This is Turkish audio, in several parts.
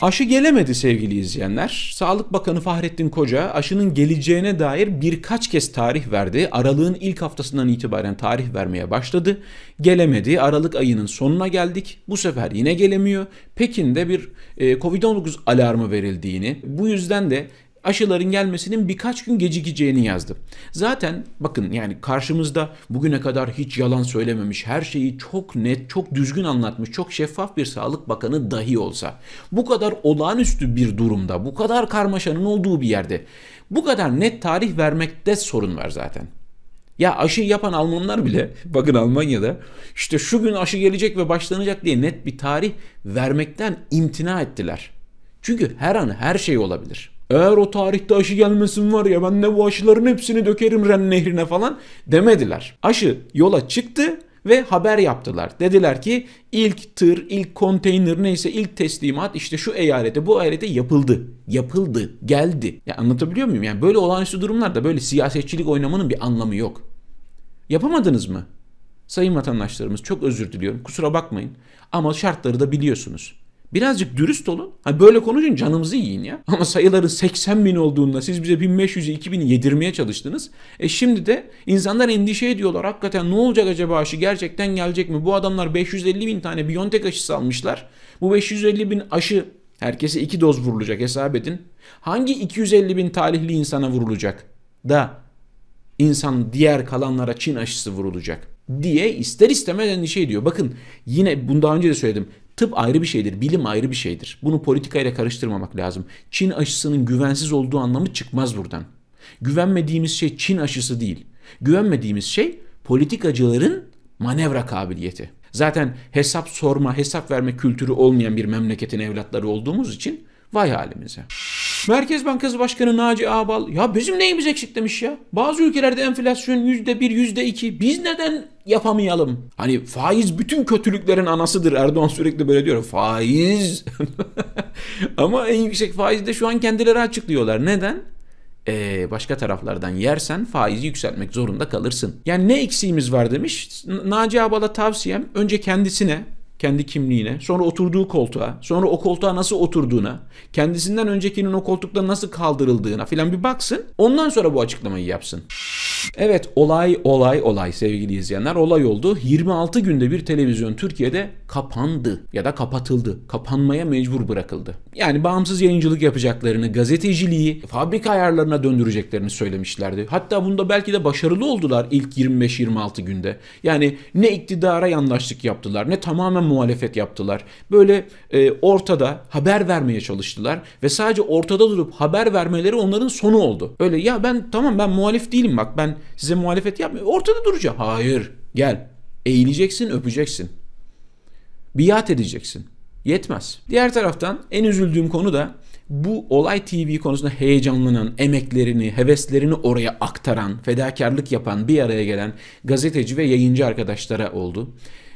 Aşı gelemedi sevgili izleyenler. Sağlık Bakanı Fahrettin Koca aşının geleceğine dair birkaç kez tarih verdi. Aralığın ilk haftasından itibaren tarih vermeye başladı. Gelemedi. Aralık ayının sonuna geldik. Bu sefer yine gelemiyor. Pekin'de bir e, Covid-19 alarmı verildiğini, bu yüzden de aşıların gelmesinin birkaç gün gecikeceğini yazdı. Zaten bakın yani karşımızda bugüne kadar hiç yalan söylememiş, her şeyi çok net, çok düzgün anlatmış, çok şeffaf bir sağlık bakanı dahi olsa bu kadar olağanüstü bir durumda, bu kadar karmaşanın olduğu bir yerde bu kadar net tarih vermekte sorun var zaten. Ya aşı yapan Almanlar bile bakın Almanya'da işte şu gün aşı gelecek ve başlanacak diye net bir tarih vermekten imtina ettiler. Çünkü her an her şey olabilir. Eğer o tarihte aşı gelmesin var ya ben de bu aşıların hepsini dökerim Ren nehrine falan demediler. Aşı yola çıktı ve haber yaptılar. Dediler ki ilk tır, ilk konteyner neyse ilk teslimat işte şu eyalete bu eyalete yapıldı. Yapıldı, geldi. Ya anlatabiliyor muyum? Yani böyle olağanüstü durumlarda böyle siyasetçilik oynamanın bir anlamı yok. Yapamadınız mı? Sayın vatandaşlarımız çok özür diliyorum. Kusura bakmayın. Ama şartları da biliyorsunuz. Birazcık dürüst olun. Hani böyle konuşun canımızı yiyin ya. Ama sayıların 80 bin olduğunda siz bize 1500'ü 2000'i yedirmeye çalıştınız. E şimdi de insanlar endişe ediyorlar. Hakikaten ne olacak acaba aşı gerçekten gelecek mi? Bu adamlar 550 bin tane Biontech aşısı almışlar. Bu 550 bin aşı herkese 2 doz vurulacak hesap edin. Hangi 250 bin talihli insana vurulacak da insan diğer kalanlara Çin aşısı vurulacak diye ister istemez endişe ediyor. Bakın yine bunu daha önce de söyledim. Tıp ayrı bir şeydir, bilim ayrı bir şeydir. Bunu politikayla karıştırmamak lazım. Çin aşısının güvensiz olduğu anlamı çıkmaz buradan. Güvenmediğimiz şey Çin aşısı değil. Güvenmediğimiz şey politikacıların manevra kabiliyeti. Zaten hesap sorma, hesap verme kültürü olmayan bir memleketin evlatları olduğumuz için Vay halimize. Merkez Bankası Başkanı Naci Ağbal ya bizim neyimiz eksik demiş ya. Bazı ülkelerde enflasyon yüzde bir yüzde iki biz neden yapamayalım? Hani faiz bütün kötülüklerin anasıdır Erdoğan sürekli böyle diyor faiz. Ama en yüksek faiz de şu an kendileri açıklıyorlar. Neden? Ee, başka taraflardan yersen faizi yükseltmek zorunda kalırsın. Yani ne eksiğimiz var demiş. Naci Ağbal'a tavsiyem önce kendisine kendi kimliğine, sonra oturduğu koltuğa, sonra o koltuğa nasıl oturduğuna, kendisinden öncekinin o koltukta nasıl kaldırıldığına filan bir baksın. Ondan sonra bu açıklamayı yapsın. Evet olay olay olay sevgili izleyenler olay oldu. 26 günde bir televizyon Türkiye'de kapandı ya da kapatıldı. Kapanmaya mecbur bırakıldı. Yani bağımsız yayıncılık yapacaklarını, gazeteciliği fabrika ayarlarına döndüreceklerini söylemişlerdi. Hatta bunda belki de başarılı oldular ilk 25-26 günde. Yani ne iktidara yandaşlık yaptılar ne tamamen muhalefet yaptılar. Böyle e, ortada haber vermeye çalıştılar ve sadece ortada durup haber vermeleri onların sonu oldu. Öyle ya ben tamam ben muhalif değilim bak ben size muhalefet yapmıyorum. Ortada duracağım. Hayır gel eğileceksin öpeceksin. Biat edeceksin. Yetmez. Diğer taraftan en üzüldüğüm konu da bu olay TV konusunda heyecanlanan, emeklerini, heveslerini oraya aktaran, fedakarlık yapan, bir araya gelen gazeteci ve yayıncı arkadaşlara oldu.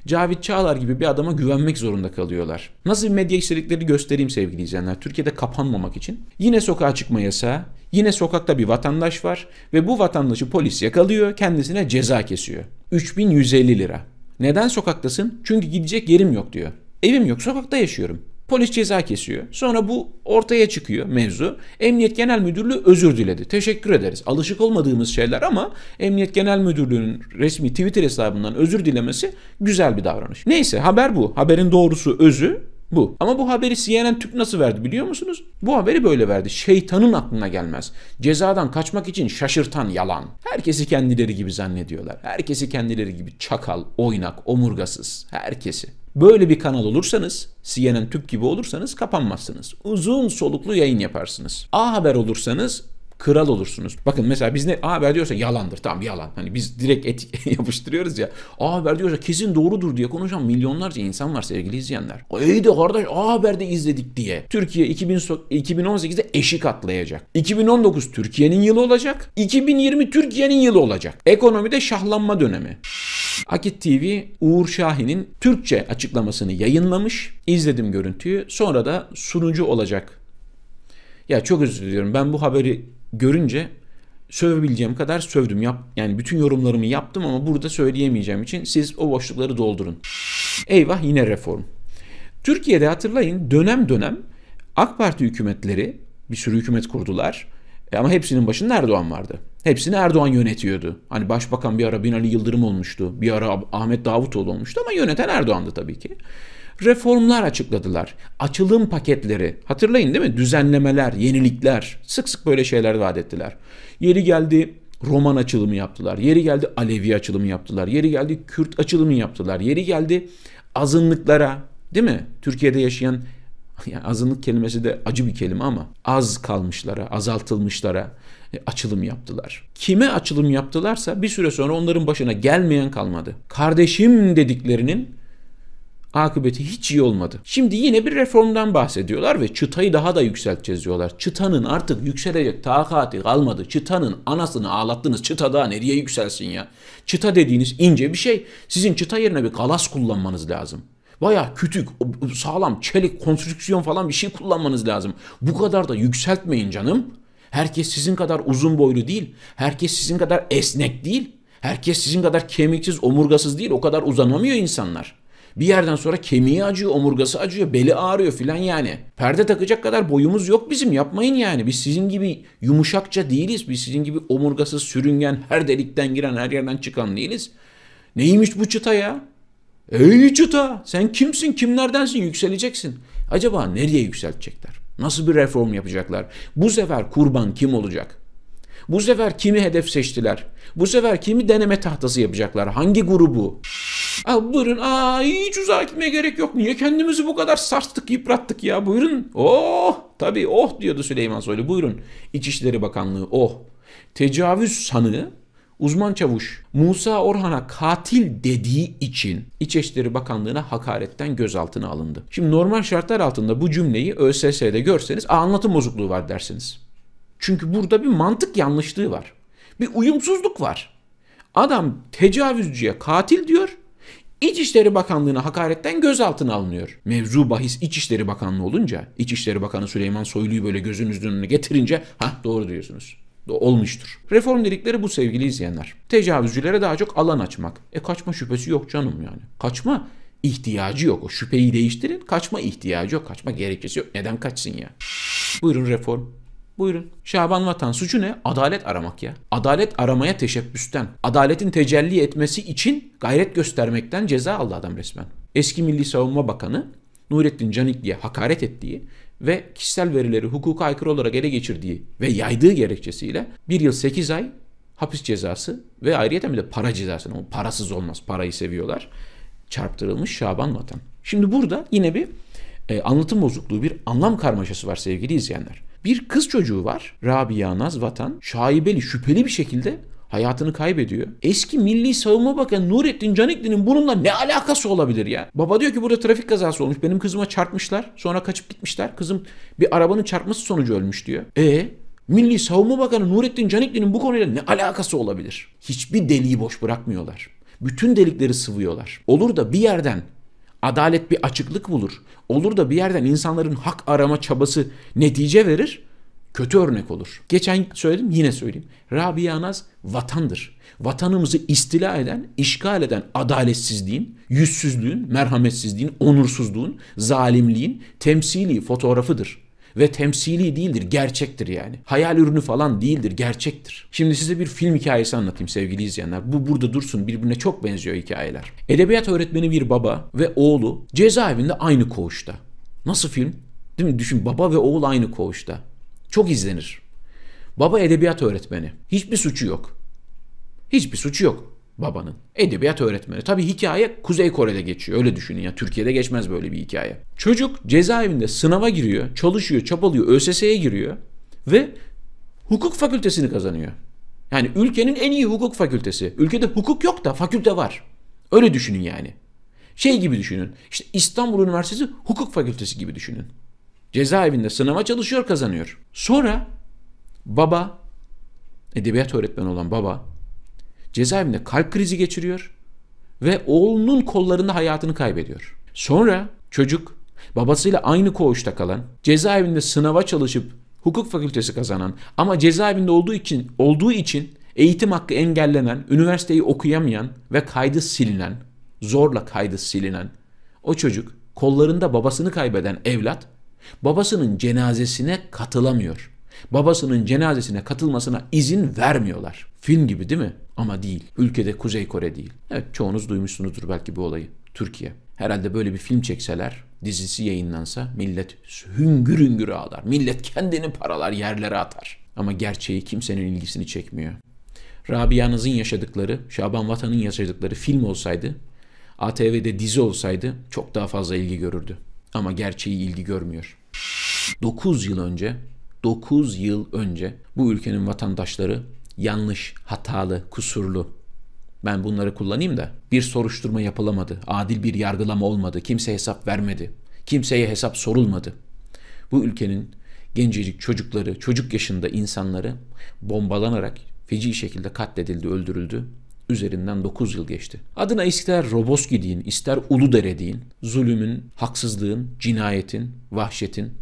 Cavit Çağlar gibi bir adama güvenmek zorunda kalıyorlar. Nasıl medya istedikleri göstereyim sevgili izleyenler. Türkiye'de kapanmamak için. Yine sokağa çıkma yasağı, yine sokakta bir vatandaş var ve bu vatandaşı polis yakalıyor, kendisine ceza kesiyor. 3150 lira. Neden sokaktasın? Çünkü gidecek yerim yok diyor. Evim yok, sokakta yaşıyorum. Polis ceza kesiyor. Sonra bu ortaya çıkıyor mevzu. Emniyet Genel Müdürlüğü özür diledi. Teşekkür ederiz. Alışık olmadığımız şeyler ama Emniyet Genel Müdürlüğü'nün resmi Twitter hesabından özür dilemesi güzel bir davranış. Neyse haber bu. Haberin doğrusu özü bu. Ama bu haberi CNN Türk nasıl verdi biliyor musunuz? Bu haberi böyle verdi. Şeytanın aklına gelmez. Cezadan kaçmak için şaşırtan yalan. Herkesi kendileri gibi zannediyorlar. Herkesi kendileri gibi çakal, oynak, omurgasız. Herkesi. Böyle bir kanal olursanız, CNN tüp gibi olursanız kapanmazsınız. Uzun soluklu yayın yaparsınız. A Haber olursanız kral olursunuz. Bakın mesela biz ne A Haber diyorsa yalandır. Tamam yalan. Hani biz direkt et yapıştırıyoruz ya. A Haber diyorsa kesin doğrudur diye konuşan milyonlarca insan var sevgili izleyenler. İyi de kardeş A Haber'de izledik diye. Türkiye 2000 2018'de eşik atlayacak. 2019 Türkiye'nin yılı olacak. 2020 Türkiye'nin yılı olacak. Ekonomide şahlanma dönemi. Akit TV Uğur Şahin'in Türkçe açıklamasını yayınlamış. İzledim görüntüyü. Sonra da sunucu olacak. Ya çok özür diliyorum. Ben bu haberi görünce sövebileceğim kadar sövdüm. Yap, yani bütün yorumlarımı yaptım ama burada söyleyemeyeceğim için siz o boşlukları doldurun. Eyvah yine reform. Türkiye'de hatırlayın dönem dönem AK Parti hükümetleri bir sürü hükümet kurdular. E, ama hepsinin başında Erdoğan vardı. Hepsini Erdoğan yönetiyordu. Hani başbakan bir ara Binali Yıldırım olmuştu. Bir ara Ahmet Davutoğlu olmuştu ama yöneten Erdoğan'dı tabii ki reformlar açıkladılar. Açılım paketleri. Hatırlayın değil mi? Düzenlemeler, yenilikler. Sık sık böyle şeyler vaat ettiler. Yeri geldi Roman açılımı yaptılar. Yeri geldi Alevi açılımı yaptılar. Yeri geldi Kürt açılımı yaptılar. Yeri geldi azınlıklara, değil mi? Türkiye'de yaşayan yani azınlık kelimesi de acı bir kelime ama az kalmışlara, azaltılmışlara e, açılım yaptılar. Kime açılım yaptılarsa bir süre sonra onların başına gelmeyen kalmadı. Kardeşim dediklerinin akıbeti hiç iyi olmadı. Şimdi yine bir reformdan bahsediyorlar ve çıtayı daha da yükselteceğiz diyorlar. Çıtanın artık yükselecek takati kalmadı. Çıtanın anasını ağlattınız. Çıta daha nereye yükselsin ya? Çıta dediğiniz ince bir şey. Sizin çıta yerine bir kalas kullanmanız lazım. Baya kütük, sağlam, çelik, konstrüksiyon falan bir şey kullanmanız lazım. Bu kadar da yükseltmeyin canım. Herkes sizin kadar uzun boylu değil. Herkes sizin kadar esnek değil. Herkes sizin kadar kemiksiz, omurgasız değil. O kadar uzanamıyor insanlar. Bir yerden sonra kemiği acıyor, omurgası acıyor, beli ağrıyor filan yani. Perde takacak kadar boyumuz yok bizim yapmayın yani. Biz sizin gibi yumuşakça değiliz. Biz sizin gibi omurgasız, sürüngen, her delikten giren, her yerden çıkan değiliz. Neymiş bu çıta ya? Ey çıta sen kimsin kimlerdensin yükseleceksin. Acaba nereye yükseltecekler? Nasıl bir reform yapacaklar? Bu sefer kurban kim olacak? Bu sefer kimi hedef seçtiler? Bu sefer kimi deneme tahtası yapacaklar? Hangi grubu? Aa, buyurun aa, hiç uzağa gitmeye gerek yok. Niye kendimizi bu kadar sarstık yıprattık ya buyurun. Oh tabii oh diyordu Süleyman Soylu buyurun. İçişleri Bakanlığı oh. Tecavüz sanığı uzman çavuş Musa Orhan'a katil dediği için İçişleri Bakanlığı'na hakaretten gözaltına alındı. Şimdi normal şartlar altında bu cümleyi ÖSS'de görseniz anlatım bozukluğu var dersiniz. Çünkü burada bir mantık yanlışlığı var. Bir uyumsuzluk var. Adam tecavüzcüye katil diyor. İçişleri Bakanlığı'na hakaretten gözaltına alınıyor. Mevzu bahis İçişleri Bakanlığı olunca, İçişleri Bakanı Süleyman Soylu'yu böyle gözünüzün önüne getirince ha doğru diyorsunuz olmuştur. Reform dedikleri bu sevgili izleyenler. Tecavüzcülere daha çok alan açmak. E kaçma şüphesi yok canım yani. Kaçma ihtiyacı yok. O şüpheyi değiştirin. Kaçma ihtiyacı yok. Kaçma gerekçesi yok. Neden kaçsın ya? Buyurun reform. Buyurun. Şaban Vatan suçu ne? Adalet aramak ya. Adalet aramaya teşebbüsten, adaletin tecelli etmesi için gayret göstermekten ceza aldı adam resmen. Eski Milli Savunma Bakanı Nurettin Canikli'ye hakaret ettiği ve kişisel verileri hukuka aykırı olarak ele geçirdiği ve yaydığı gerekçesiyle bir yıl 8 ay hapis cezası ve ayrıca bir de para cezası. O parasız olmaz. Parayı seviyorlar. Çarptırılmış Şaban Vatan. Şimdi burada yine bir e, anlatım bozukluğu, bir anlam karmaşası var sevgili izleyenler. Bir kız çocuğu var. Rabia Naz Vatan. Şaibeli şüpheli bir şekilde hayatını kaybediyor. Eski Milli Savunma Bakanı Nurettin Canikli'nin bununla ne alakası olabilir ya? Baba diyor ki burada trafik kazası olmuş. Benim kızıma çarpmışlar. Sonra kaçıp gitmişler. Kızım bir arabanın çarpması sonucu ölmüş diyor. E Milli Savunma Bakanı Nurettin Canikli'nin bu konuyla ne alakası olabilir? Hiçbir deliği boş bırakmıyorlar. Bütün delikleri sıvıyorlar. Olur da bir yerden Adalet bir açıklık bulur. Olur da bir yerden insanların hak arama çabası netice verir. Kötü örnek olur. Geçen söyledim yine söyleyeyim. Rabia Naz vatandır. Vatanımızı istila eden, işgal eden adaletsizliğin, yüzsüzlüğün, merhametsizliğin, onursuzluğun, zalimliğin temsili fotoğrafıdır. Ve temsili değildir, gerçektir yani. Hayal ürünü falan değildir, gerçektir. Şimdi size bir film hikayesi anlatayım sevgili izleyenler. Bu burada dursun, birbirine çok benziyor hikayeler. Edebiyat öğretmeni bir baba ve oğlu cezaevinde aynı koğuşta. Nasıl film? Değil mi? Düşün baba ve oğul aynı koğuşta. Çok izlenir. Baba edebiyat öğretmeni. Hiçbir suçu yok. Hiçbir suçu yok babanın. Edebiyat öğretmeni. Tabii hikaye Kuzey Kore'de geçiyor. Öyle düşünün ya. Türkiye'de geçmez böyle bir hikaye. Çocuk cezaevinde sınava giriyor, çalışıyor, çabalıyor, ÖSS'ye giriyor ve hukuk fakültesini kazanıyor. Yani ülkenin en iyi hukuk fakültesi. Ülkede hukuk yok da fakülte var. Öyle düşünün yani. Şey gibi düşünün. İşte İstanbul Üniversitesi Hukuk Fakültesi gibi düşünün. Cezaevinde sınava çalışıyor, kazanıyor. Sonra baba, edebiyat öğretmeni olan baba cezaevinde kalp krizi geçiriyor ve oğlunun kollarında hayatını kaybediyor. Sonra çocuk babasıyla aynı koğuşta kalan, cezaevinde sınava çalışıp hukuk fakültesi kazanan ama cezaevinde olduğu için olduğu için eğitim hakkı engellenen, üniversiteyi okuyamayan ve kaydı silinen, zorla kaydı silinen o çocuk kollarında babasını kaybeden evlat babasının cenazesine katılamıyor babasının cenazesine katılmasına izin vermiyorlar. Film gibi değil mi? Ama değil. Ülkede Kuzey Kore değil. Evet çoğunuz duymuşsunuzdur belki bu olayı. Türkiye. Herhalde böyle bir film çekseler, dizisi yayınlansa millet hüngür hüngür ağlar. Millet kendini paralar yerlere atar. Ama gerçeği kimsenin ilgisini çekmiyor. Rabia'nızın yaşadıkları, Şaban Vatan'ın yaşadıkları film olsaydı, ATV'de dizi olsaydı çok daha fazla ilgi görürdü. Ama gerçeği ilgi görmüyor. 9 yıl önce 9 yıl önce bu ülkenin vatandaşları yanlış, hatalı, kusurlu. Ben bunları kullanayım da bir soruşturma yapılamadı, adil bir yargılama olmadı, kimse hesap vermedi, kimseye hesap sorulmadı. Bu ülkenin gencecik çocukları, çocuk yaşında insanları bombalanarak feci şekilde katledildi, öldürüldü. Üzerinden 9 yıl geçti. Adına ister Roboski deyin, ister Uludere deyin. Zulümün, haksızlığın, cinayetin, vahşetin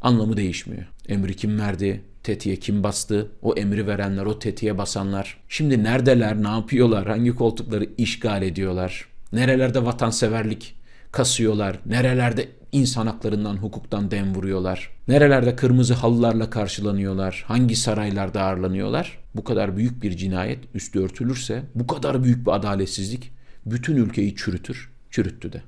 anlamı değişmiyor. Emri kim verdi? Tetiğe kim bastı? O emri verenler, o tetiğe basanlar. Şimdi neredeler, ne yapıyorlar, hangi koltukları işgal ediyorlar? Nerelerde vatanseverlik kasıyorlar? Nerelerde insan haklarından, hukuktan dem vuruyorlar? Nerelerde kırmızı halılarla karşılanıyorlar? Hangi saraylarda ağırlanıyorlar? Bu kadar büyük bir cinayet üstü örtülürse, bu kadar büyük bir adaletsizlik bütün ülkeyi çürütür, çürüttü de.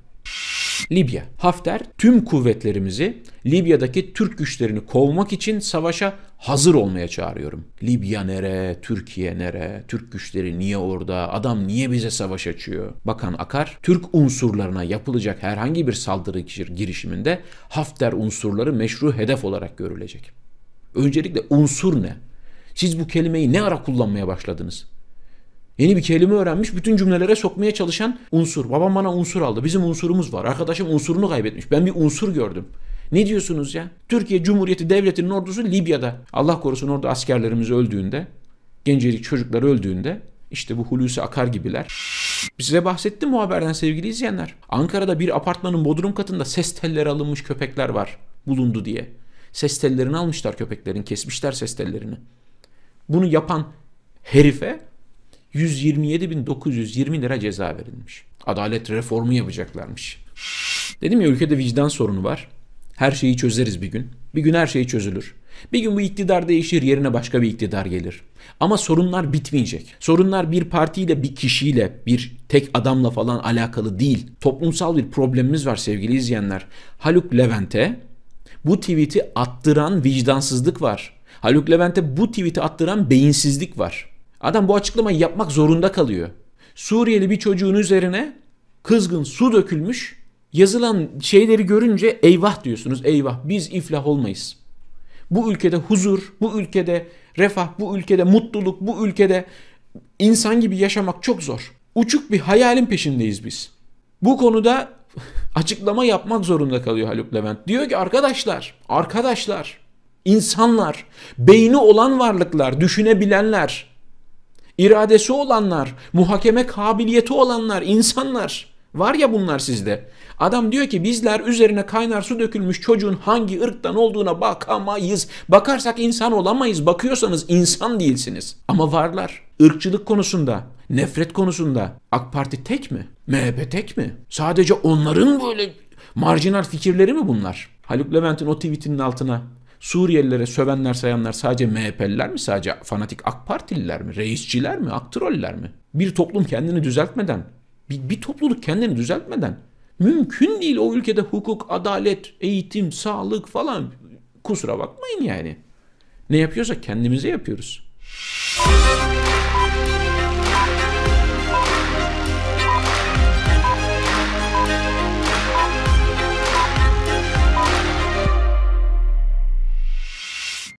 Libya. Hafter tüm kuvvetlerimizi Libya'daki Türk güçlerini kovmak için savaşa hazır olmaya çağırıyorum. Libya nere, Türkiye nere, Türk güçleri niye orada, adam niye bize savaş açıyor? Bakan Akar, Türk unsurlarına yapılacak herhangi bir saldırı girişiminde Hafter unsurları meşru hedef olarak görülecek. Öncelikle unsur ne? Siz bu kelimeyi ne ara kullanmaya başladınız? Yeni bir kelime öğrenmiş, bütün cümlelere sokmaya çalışan unsur. Babam bana unsur aldı. Bizim unsurumuz var. Arkadaşım unsurunu kaybetmiş. Ben bir unsur gördüm. Ne diyorsunuz ya? Türkiye Cumhuriyeti Devleti'nin ordusu Libya'da. Allah korusun orada askerlerimiz öldüğünde, gencecik çocuklar öldüğünde işte bu Hulusi Akar gibiler. Size bahsettim bu haberden sevgili izleyenler. Ankara'da bir apartmanın bodrum katında ses telleri alınmış köpekler var bulundu diye. Ses tellerini almışlar köpeklerin, kesmişler ses tellerini. Bunu yapan herife 127.920 lira ceza verilmiş. Adalet reformu yapacaklarmış. Dedim ya ülkede vicdan sorunu var. Her şeyi çözeriz bir gün. Bir gün her şey çözülür. Bir gün bu iktidar değişir, yerine başka bir iktidar gelir. Ama sorunlar bitmeyecek. Sorunlar bir partiyle, bir kişiyle, bir tek adamla falan alakalı değil. Toplumsal bir problemimiz var sevgili izleyenler. Haluk Levent'e bu tweet'i attıran vicdansızlık var. Haluk Levent'e bu tweet'i attıran beyinsizlik var. Adam bu açıklamayı yapmak zorunda kalıyor. Suriyeli bir çocuğun üzerine kızgın su dökülmüş. Yazılan şeyleri görünce eyvah diyorsunuz. Eyvah biz iflah olmayız. Bu ülkede huzur, bu ülkede refah, bu ülkede mutluluk, bu ülkede insan gibi yaşamak çok zor. Uçuk bir hayalin peşindeyiz biz. Bu konuda açıklama yapmak zorunda kalıyor Haluk Levent. Diyor ki arkadaşlar, arkadaşlar, insanlar, beyni olan varlıklar, düşünebilenler, iradesi olanlar, muhakeme kabiliyeti olanlar, insanlar. Var ya bunlar sizde. Adam diyor ki bizler üzerine kaynar su dökülmüş çocuğun hangi ırktan olduğuna bakamayız. Bakarsak insan olamayız. Bakıyorsanız insan değilsiniz. Ama varlar. Irkçılık konusunda, nefret konusunda AK Parti tek mi? MHP tek mi? Sadece onların böyle marjinal fikirleri mi bunlar? Haluk Levent'in o tweetinin altına Suriyelilere sövenler sayanlar sadece MHP'liler mi? Sadece fanatik AK Partililer mi? Reisçiler mi? Aktroller mi? Bir toplum kendini düzeltmeden, bir, bir topluluk kendini düzeltmeden mümkün değil o ülkede hukuk, adalet, eğitim, sağlık falan kusura bakmayın yani. Ne yapıyorsak kendimize yapıyoruz.